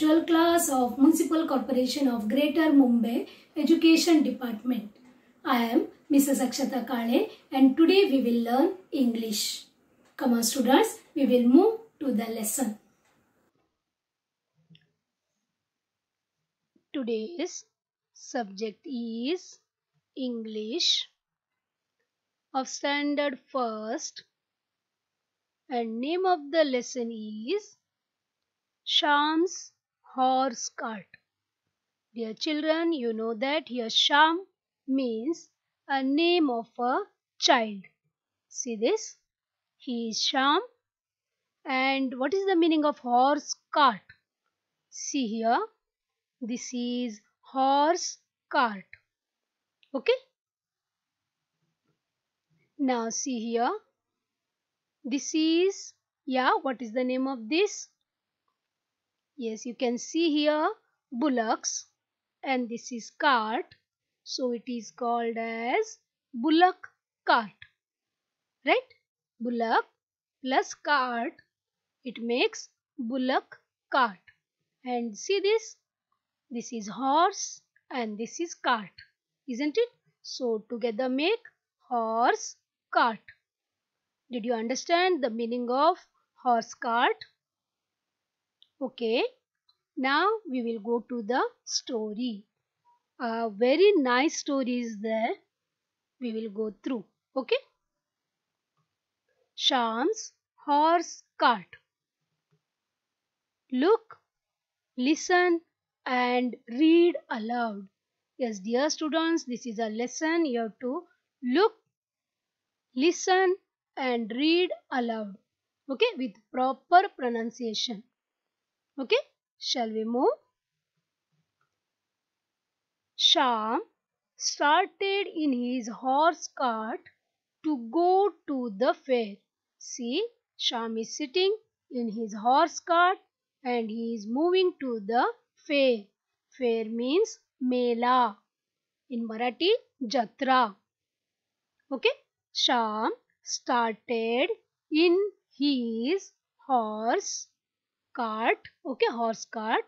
virtual class of Municipal Corporation of Greater Mumbai Education Department. I am Mrs. Akshata Kale and today we will learn English. Come on students, we will move to the lesson. Today's subject is English of standard first and name of the lesson is Shams horse cart. Dear children, you know that here Sham means a name of a child. See this? He is Sham. And what is the meaning of horse cart? See here. This is horse cart. Okay? Now see here. This is, yeah, what is the name of this? Yes, you can see here bullocks and this is cart. So it is called as bullock cart. Right? Bullock plus cart. It makes bullock cart. And see this? This is horse and this is cart. Isn't it? So together make horse cart. Did you understand the meaning of horse cart? Okay. Now we will go to the story. A very nice story is there. We will go through. Okay. Sham's horse cart. Look, listen and read aloud. Yes, dear students, this is a lesson. You have to look, listen and read aloud. Okay, with proper pronunciation. Okay, shall we move? Sham started in his horse cart to go to the fair. See, Sham is sitting in his horse cart and he is moving to the fair. Fair means mela. In Marathi, jatra. Okay, Sham started in his horse cart okay horse cart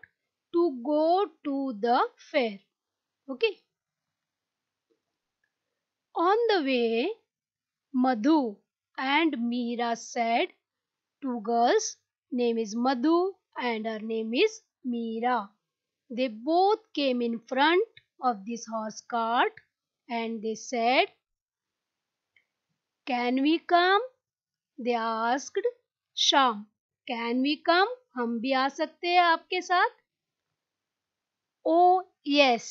to go to the fair okay on the way madhu and meera said two girls name is madhu and her name is meera they both came in front of this horse cart and they said can we come they asked sham can we come हम भी आ सकते हैं आपके साथ oh yes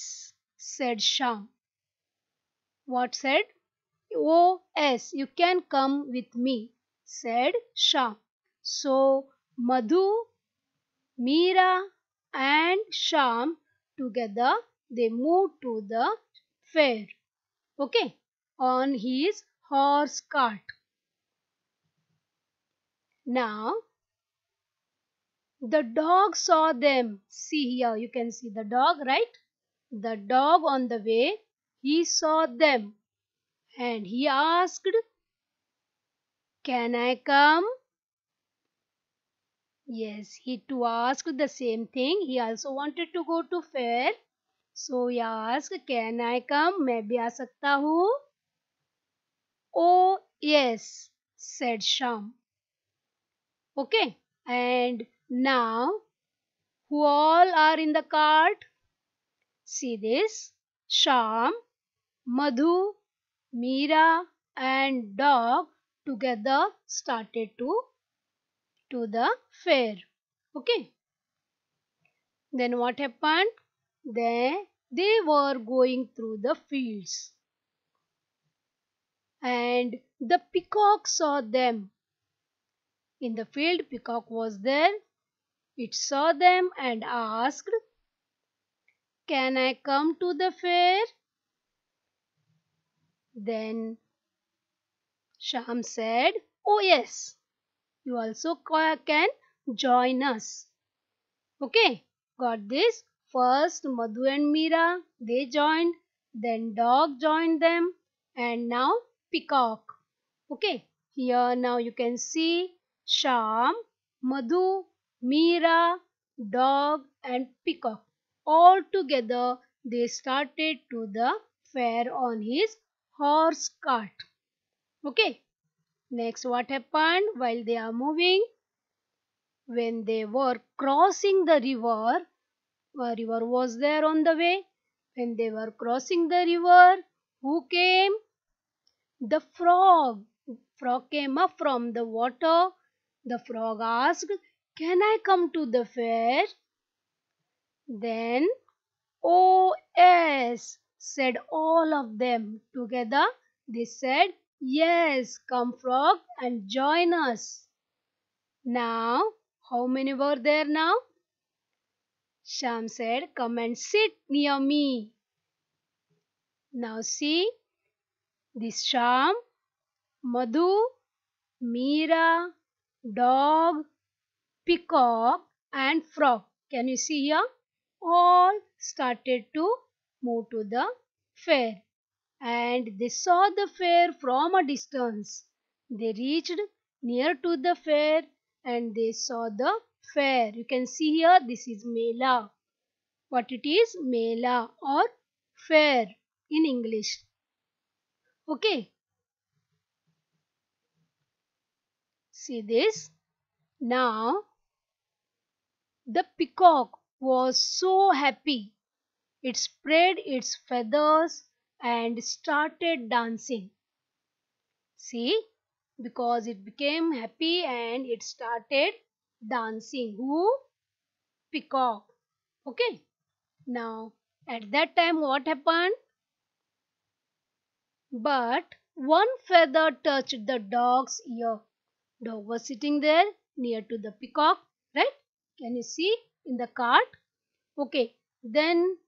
said Shyam what said oh yes you can come with me said Shyam so Madhu Meera and Shyam together they move to the fair okay on his horse cart now The dog saw them. See here, you can see the dog, right? The dog on the way, he saw them. And he asked, Can I come? Yes, he too asked the same thing. He also wanted to go to fair. So he asked, Can I come? मैं I आ सकता हूँ? Oh, yes, said Sham. Okay, and now, who all are in the cart? See this. Sham, Madhu, Meera and dog together started to to the fair okay then what happened they they were going through the fields and the peacock saw them in the field peacock was there it saw them and asked, Can I come to the fair? Then Sham said, Oh yes, you also can join us. Okay, got this? First Madhu and Meera, they joined. Then dog joined them. And now peacock. Okay, here now you can see Sham, Madhu Mira, dog and peacock. All together they started to the fair on his horse cart. Okay. Next what happened while they are moving? When they were crossing the river, a river was there on the way. When they were crossing the river, who came? The frog. Frog came up from the water. The frog asked, can I come to the fair? Then, Oh yes, said all of them together. They said, Yes, come frog and join us. Now, how many were there now? Sham said, Come and sit near me. Now see, this Sham, Madhu, Meera, dog, peacock and frog. Can you see here? All started to move to the fair and they saw the fair from a distance. They reached near to the fair and they saw the fair. You can see here this is Mela. What it is? Mela or fair in English. Okay. See this. Now the peacock was so happy. It spread its feathers and started dancing. See, because it became happy and it started dancing. Who? Peacock. Okay. Now, at that time, what happened? But one feather touched the dog's ear. Dog was sitting there near to the peacock, right? Can you see in the cart? Okay, then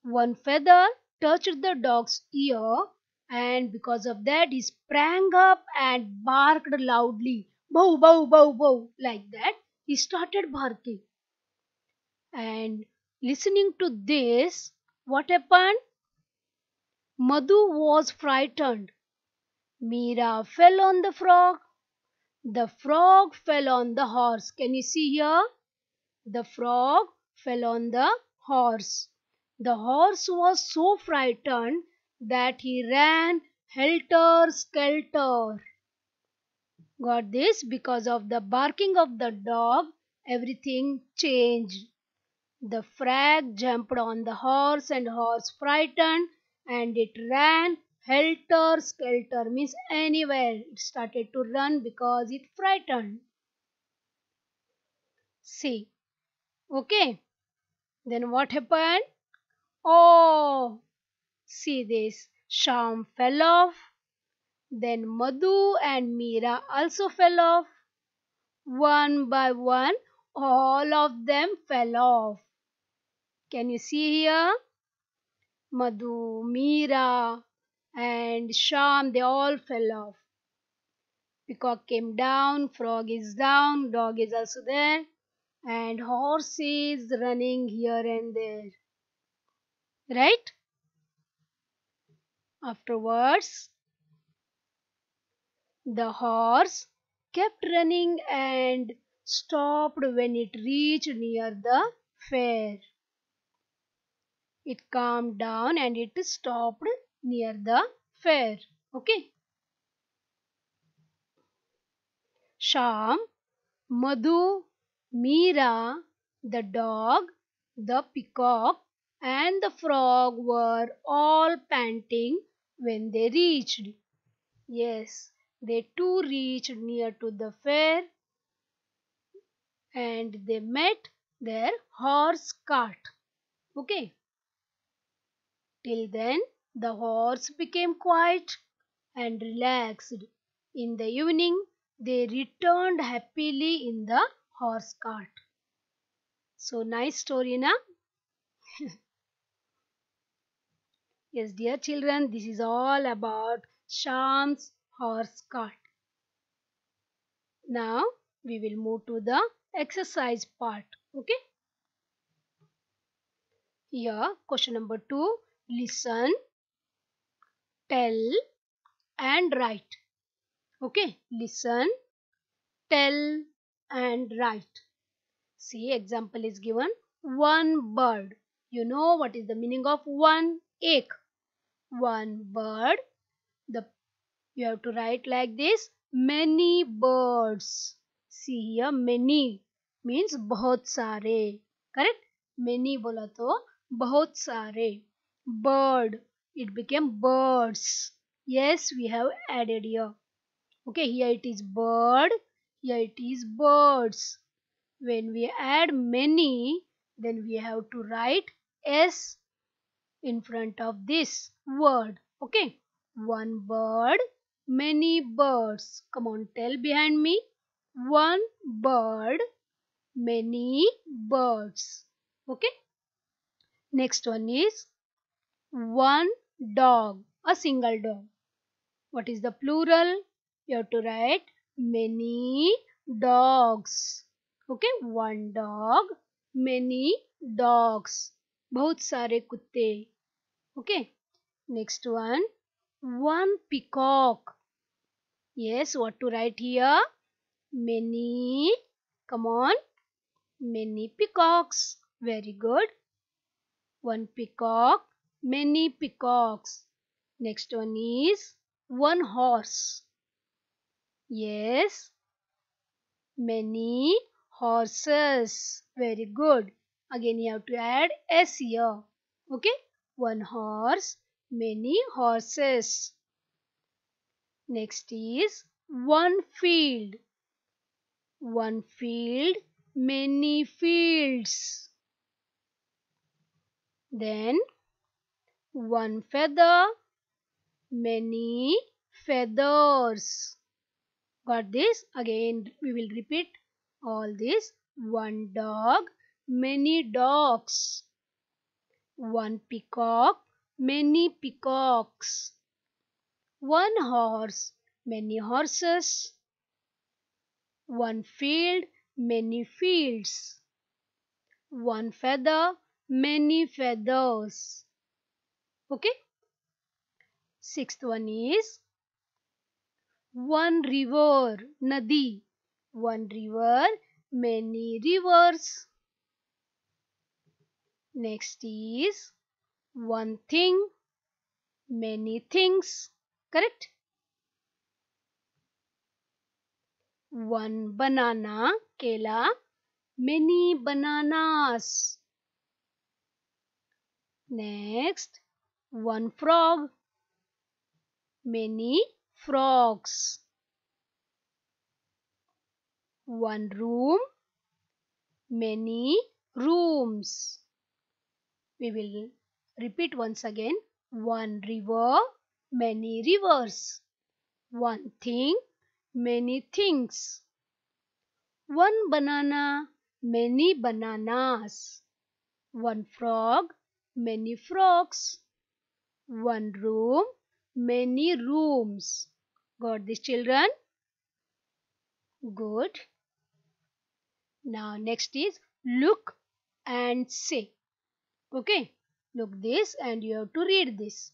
one feather touched the dog's ear and because of that he sprang up and barked loudly. Bow, bow, bow, bow, like that. He started barking. And listening to this, what happened? Madhu was frightened. Mira fell on the frog. The frog fell on the horse. Can you see here? The frog fell on the horse. The horse was so frightened that he ran helter skelter. Got this? Because of the barking of the dog, everything changed. The frog jumped on the horse and horse frightened and it ran helter skelter means anywhere. It started to run because it frightened. See okay then what happened oh see this sham fell off then madhu and meera also fell off one by one all of them fell off can you see here madhu meera and sham they all fell off peacock came down frog is down dog is also there and horses running here and there. Right? Afterwards, the horse kept running and stopped when it reached near the fair. It calmed down and it stopped near the fair. Okay. Sham, Madhu Mira, the dog, the peacock, and the frog were all panting when they reached. Yes, they too reached near to the fair and they met their horse cart. Okay. Till then, the horse became quiet and relaxed. In the evening, they returned happily in the horse cart. So nice story na? yes dear children this is all about Sham's horse cart. Now we will move to the exercise part okay. Here question number 2 listen tell and write okay listen tell and write. See example is given one bird. You know what is the meaning of one egg. One bird. The you have to write like this many birds. See here many means बहुत सारे correct many बोला तो बहुत सारे bird it became birds yes we have added here okay here it is bird here it is birds. When we add many, then we have to write S in front of this word. Okay. One bird, many birds. Come on, tell behind me. One bird, many birds. Okay. Next one is one dog, a single dog. What is the plural? You have to write many dogs. Okay, one dog, many dogs. बहुत सारे कुत्ते. Okay, next one. One peacock. Yes, what to write here? Many. Come on. Many peacocks. Very good. One peacock, many peacocks. Next one is one horse. Yes. Many horses. Very good. Again you have to add S here. Okay. One horse. Many horses. Next is one field. One field. Many fields. Then one feather. Many feathers got this again we will repeat all this one dog many dogs one peacock many peacocks one horse many horses one field many fields one feather many feathers okay sixth one is one river नदी one river many rivers next is one thing many things correct one banana केला many bananas next one frog many frogs. One room, many rooms. We will repeat once again. One river, many rivers. One thing, many things. One banana, many bananas. One frog, many frogs. One room, many rooms. Got this children? Good. Now next is look and say. Okay. Look this and you have to read this.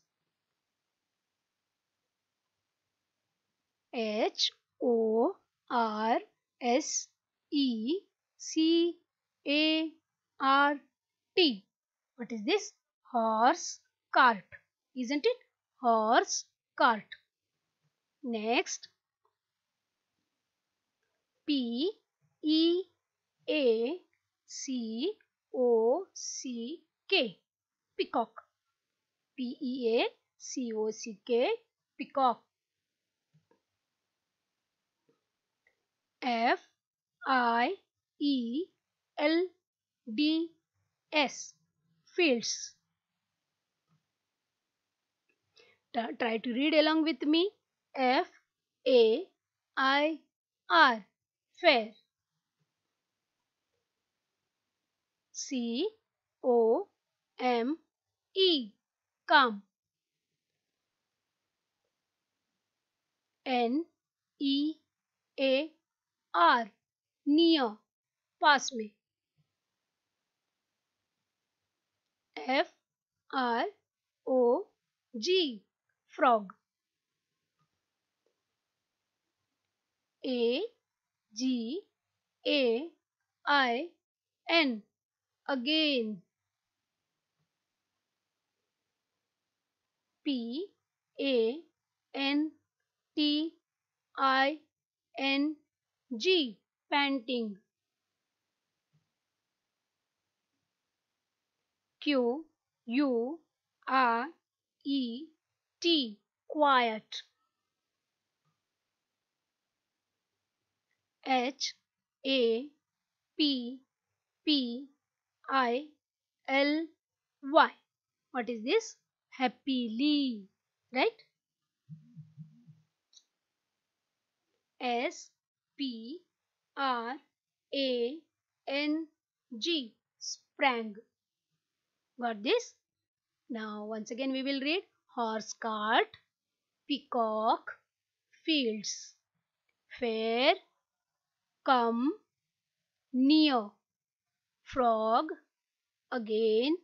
H O R S E C A R T. What is this? Horse cart. Isn't it? horse cart. Next P E A C O C K peacock P E A C O C K peacock F I E L D S fields try to read along with me f a i r fair c o m e come n e a r near pass me f r o g frog a g a i n again p a n t i n g panting q u r e T Quiet. H A P P I L Y. What is this? Happily, right? S P R A N G sprang. Got this? Now once again we will read horse cart, peacock, fields. Fair, come, near. Frog, again,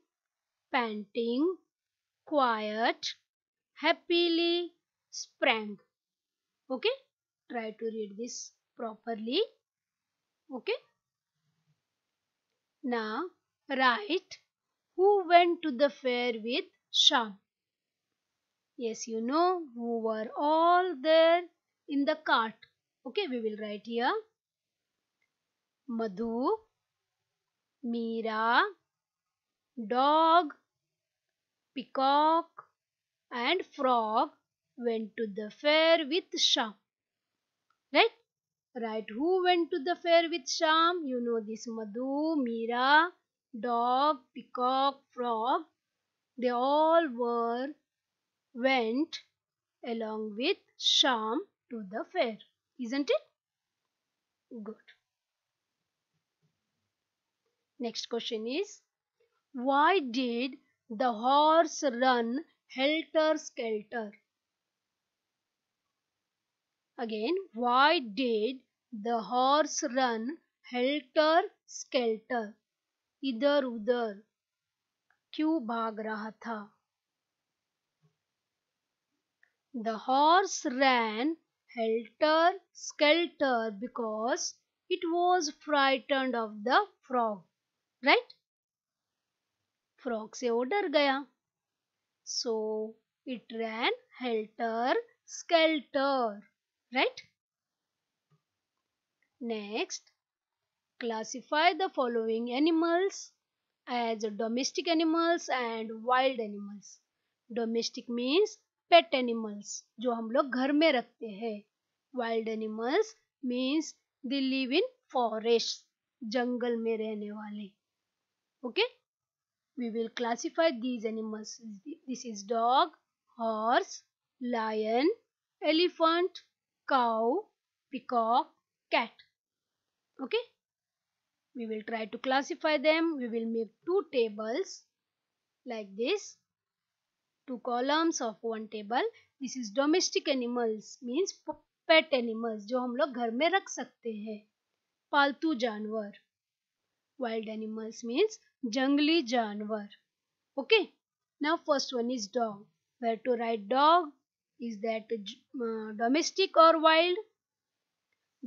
panting, quiet, happily sprang. Okay, try to read this properly. Okay. Now, write who went to the fair with Shyam yes you know who were all there in the cart okay we will write here madhu meera dog peacock and frog went to the fair with sham right right who went to the fair with sham you know this madhu meera dog peacock frog they all were went along with Sham to the fair. Isn't it? Good. Next question is Why did the horse run helter skelter? Again, why did the horse run helter skelter? इधर उधर क्यों भाग रहा था the horse ran helter skelter because it was frightened of the frog. Right? Frog se udar gaya. So it ran helter skelter. Right? Next, classify the following animals as domestic animals and wild animals. Domestic means pet animals जो हम लोग घर में रखते हैं wild animals means the live in forest जंगल में रहने वाले okay we will classify these animals this is dog horse lion elephant cow peacock cat okay we will try to classify them we will make two tables like this two columns of one table this is domestic animals means pet animals जो हम लोग घर में रख सकते हैं wild animals means जंगली जानवर okay now first one is dog where to write dog is that uh, domestic or wild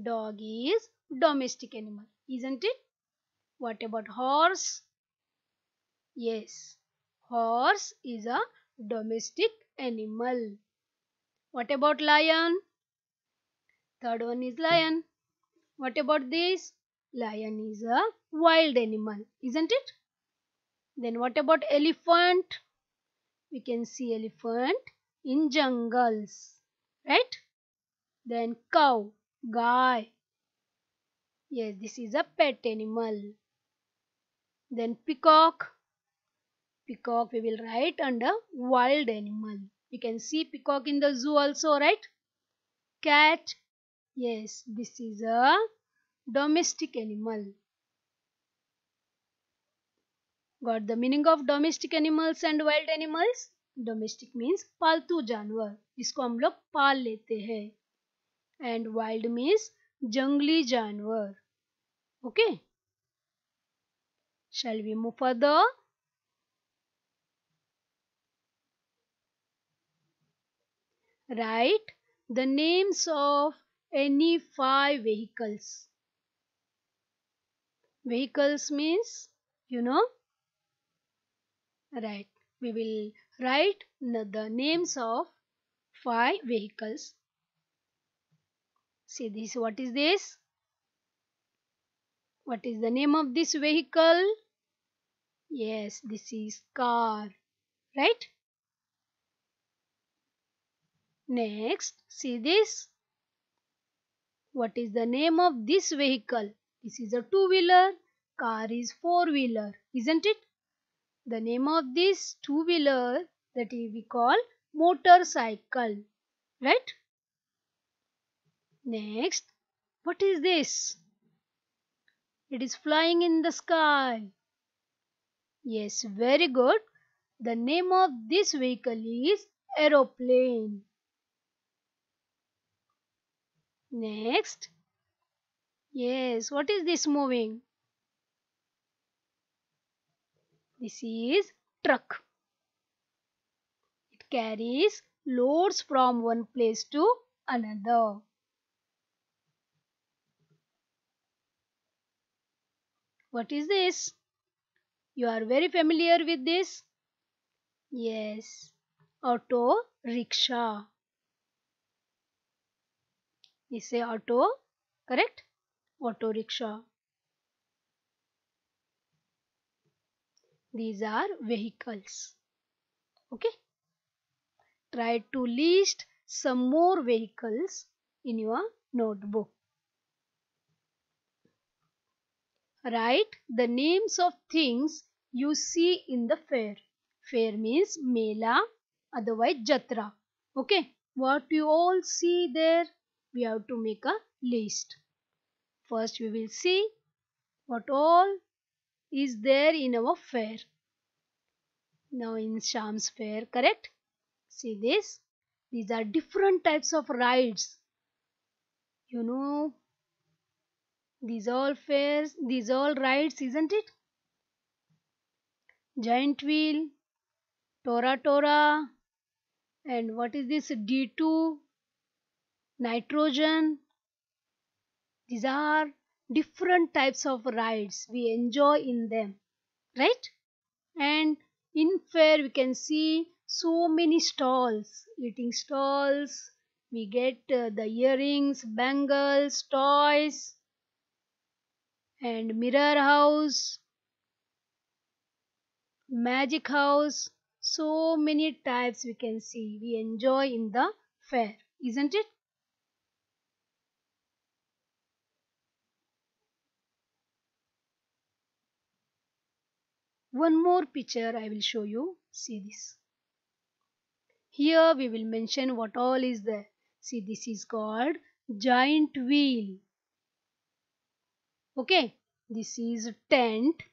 dog is domestic animal isn't it what about horse yes horse is a domestic animal. What about lion? Third one is lion. What about this? Lion is a wild animal, isn't it? Then what about elephant? We can see elephant in jungles, right? Then cow, guy. Yes, this is a pet animal. Then peacock peacock we will write under wild animal you can see peacock in the zoo also right cat yes this is a domestic animal got the meaning of domestic animals and wild animals domestic means पालतू janwar, इसको हम लोग पाल लेते हैं and wild means जंगली janwar. Okay, shall we move further? Write the names of any five vehicles. Vehicles means, you know, right. We will write the names of five vehicles. See this, what is this? What is the name of this vehicle? Yes, this is car, right? Next, see this. What is the name of this vehicle? This is a two-wheeler. Car is four-wheeler, isn't it? The name of this two-wheeler that we call motorcycle, right? Next, what is this? It is flying in the sky. Yes, very good. The name of this vehicle is aeroplane. Next. Yes, what is this moving? This is truck. It carries loads from one place to another. What is this? You are very familiar with this? Yes, auto rickshaw say auto correct auto rickshaw. these are vehicles okay try to list some more vehicles in your notebook write the names of things you see in the fair fair means mela otherwise jatra okay what you all see there we have to make a list. First we will see what all is there in our fair. Now in Sham's fair, correct? See this? These are different types of rides. You know, these all fairs, these all rides, isn't it? Giant wheel, Tora Tora, and what is this D2? nitrogen these are different types of rides we enjoy in them right and in fair we can see so many stalls eating stalls we get uh, the earrings bangles toys and mirror house magic house so many types we can see we enjoy in the fair isn't it One more picture I will show you. See this. Here we will mention what all is there. See this is called giant wheel. Okay. This is tent.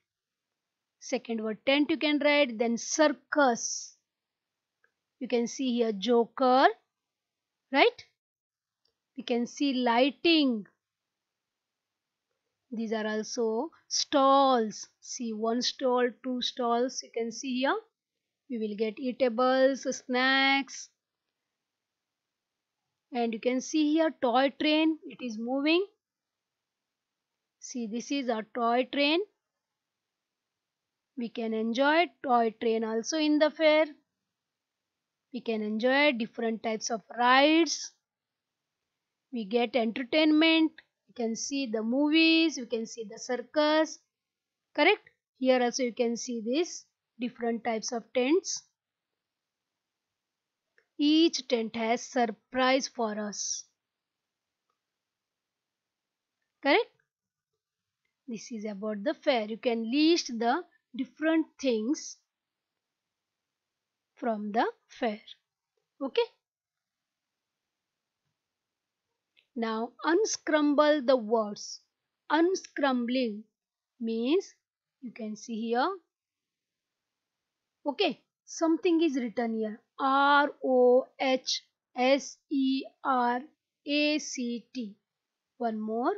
Second word tent you can write. Then circus. You can see here joker. Right. We can see lighting these are also stalls see one stall two stalls you can see here we will get eatables snacks and you can see here toy train it is moving see this is a toy train we can enjoy toy train also in the fair we can enjoy different types of rides we get entertainment you can see the movies you can see the circus correct here also you can see this different types of tents each tent has surprise for us correct this is about the fair you can list the different things from the fair okay Now unscramble the words. Unscrambling means you can see here. Okay, something is written here. R O H S E R A C T. One more.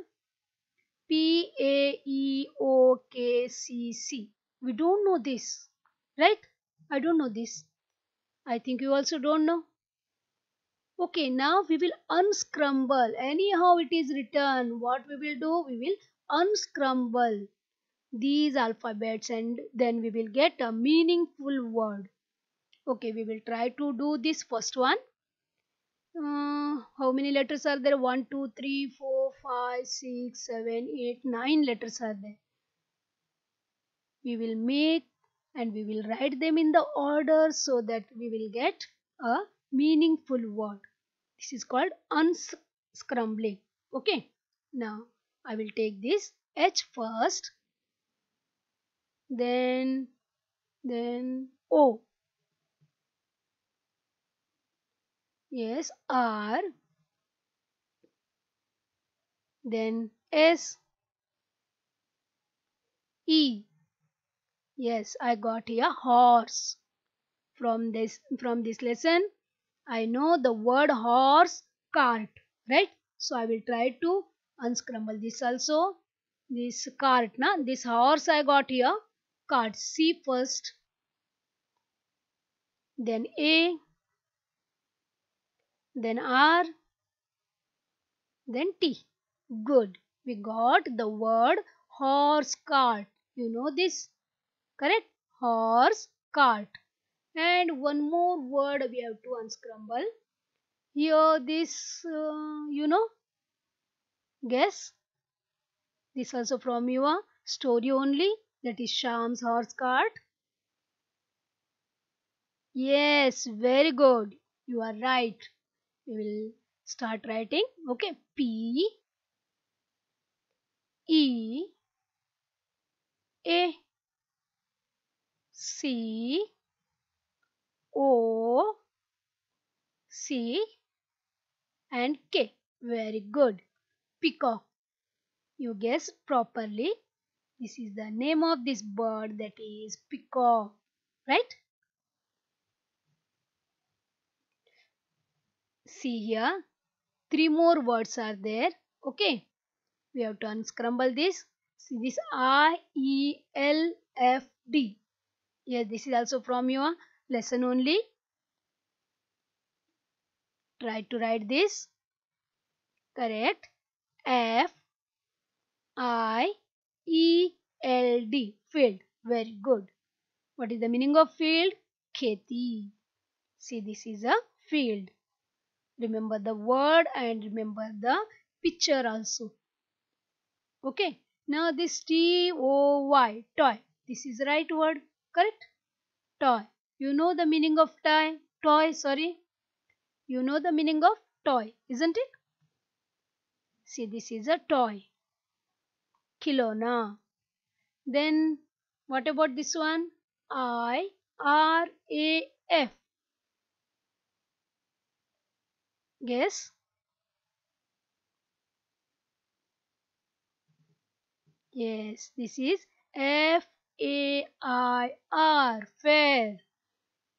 P A E O K C C. We don't know this, right? I don't know this. I think you also don't know okay now we will unscramble anyhow it is written what we will do we will unscramble these alphabets and then we will get a meaningful word okay we will try to do this first one uh, how many letters are there 1 2 3 4 5 6 7 8 9 letters are there we will make and we will write them in the order so that we will get a meaningful word this is called unscrambling okay now I will take this H first then then O yes R then S E yes I got here horse from this from this lesson I know the word horse cart, right? So I will try to unscramble this also. This cart, na? this horse I got here. Cart C first. Then A. Then R. Then T. Good. We got the word horse cart. You know this. Correct? Horse cart and one more word we have to unscramble here this uh, you know guess this also from your uh, story only that is Sham's horse cart yes very good you are right we will start writing okay P E A C O, C and K. Very good. Peacock. You guessed properly. This is the name of this bird that is peacock. Right? See here. Three more words are there. Okay. We have to unscramble this. See this R, E, L, F, D. Yes, this is also from your lesson only. Try to write this. Correct. F I E L D. Field. Very good. What is the meaning of field? Kheti. See this is a field. Remember the word and remember the picture also. Okay. Now this T O Y toy. This is right word. Correct? Toy. You know the meaning of toy toy, sorry. You know the meaning of toy, isn't it? See, this is a toy. Kilona. Then, what about this one? I, R, A, F. Guess. Yes, this is F A I R fair.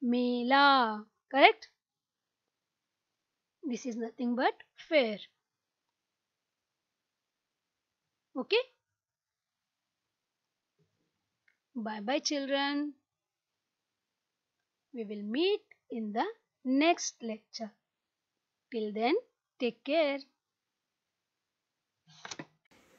Mela. Correct? This is nothing but fair. Okay? Bye bye children. We will meet in the next lecture. Till then, take care.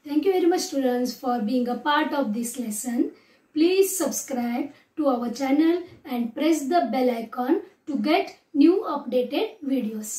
Thank you very much students for being a part of this lesson. Please subscribe to our channel and press the bell icon to get new updated videos.